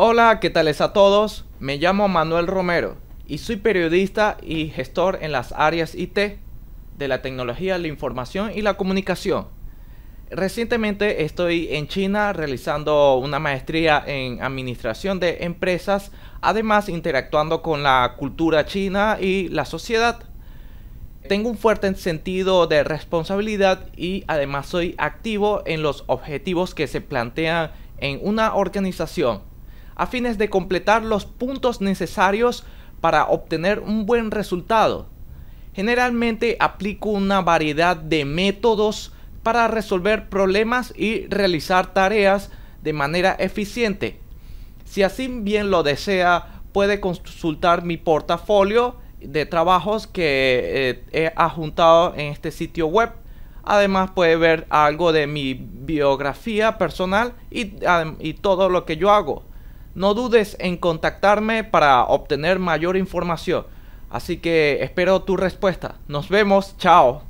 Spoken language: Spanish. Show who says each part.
Speaker 1: Hola, ¿qué tal es a todos? Me llamo Manuel Romero y soy periodista y gestor en las áreas IT de la tecnología, la información y la comunicación. Recientemente estoy en China realizando una maestría en administración de empresas, además interactuando con la cultura china y la sociedad. Tengo un fuerte sentido de responsabilidad y además soy activo en los objetivos que se plantean en una organización a fines de completar los puntos necesarios para obtener un buen resultado. Generalmente aplico una variedad de métodos para resolver problemas y realizar tareas de manera eficiente. Si así bien lo desea, puede consultar mi portafolio de trabajos que eh, he adjuntado en este sitio web. Además puede ver algo de mi biografía personal y todo lo que yo hago no dudes en contactarme para obtener mayor información. Así que espero tu respuesta. Nos vemos, chao.